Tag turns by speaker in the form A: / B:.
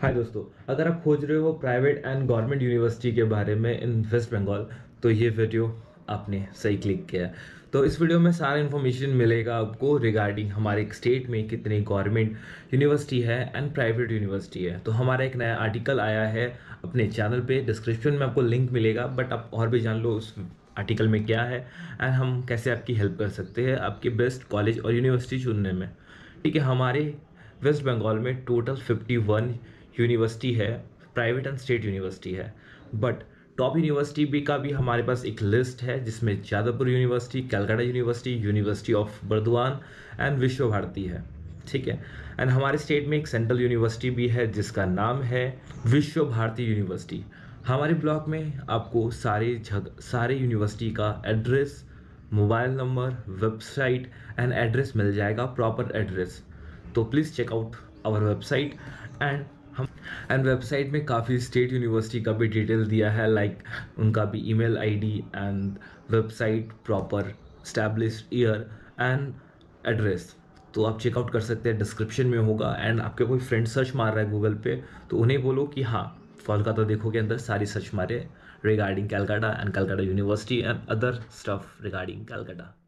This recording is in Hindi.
A: हाय दोस्तों अगर आप खोज रहे हो प्राइवेट एंड गवर्नमेंट यूनिवर्सिटी के बारे में इन वेस्ट बंगाल तो ये वीडियो आपने सही क्लिक किया तो इस वीडियो में सारा इन्फॉर्मेशन मिलेगा आपको रिगार्डिंग हमारे स्टेट में कितनी गवर्नमेंट यूनिवर्सिटी है एंड प्राइवेट यूनिवर्सिटी है तो हमारा एक नया आर्टिकल आया है अपने चैनल पे डिस्क्रिप्शन में आपको लिंक मिलेगा बट आप और भी जान लो उस आर्टिकल में क्या है एंड हम कैसे आपकी हेल्प कर सकते हैं आपके बेस्ट कॉलेज और यूनिवर्सिटी चुनने में ठीक है हमारे वेस्ट बंगाल में टोटल फिफ्टी वन यूनिवर्सिटी है प्राइवेट एंड स्टेट यूनिवर्सिटी है बट टॉप यूनिवर्सिटी भी का भी हमारे पास एक लिस्ट है जिसमें Jadavpur university Calcutta university university of Burdwan and Visva Bharati है ठीक है एंड हमारे स्टेट में एक सेंट्रल यूनिवर्सिटी भी है जिसका नाम है विश्व भारती यूनिवर्सिटी हमारे ब्लॉक में आपको सारे जग सारे यूनिवर्सिटी का address mobile number website and address मिल जाएगा प्रॉपर एड्रेस तो please check out our website and हम एंड वेबसाइट में काफ़ी स्टेट यूनिवर्सिटी का भी डिटेल दिया है लाइक like उनका भी email ID and website proper establish year and address तो आप चेकआउट कर सकते हैं डिस्क्रिप्शन में होगा एंड आपके कोई फ्रेंड सर्च मार रहा है गूगल पे तो उन्हें बोलो कि हाँ कोलकाता देखो के अंदर सारी सर्च मारे regarding Calcutta and Calcutta university and other stuff regarding Calcutta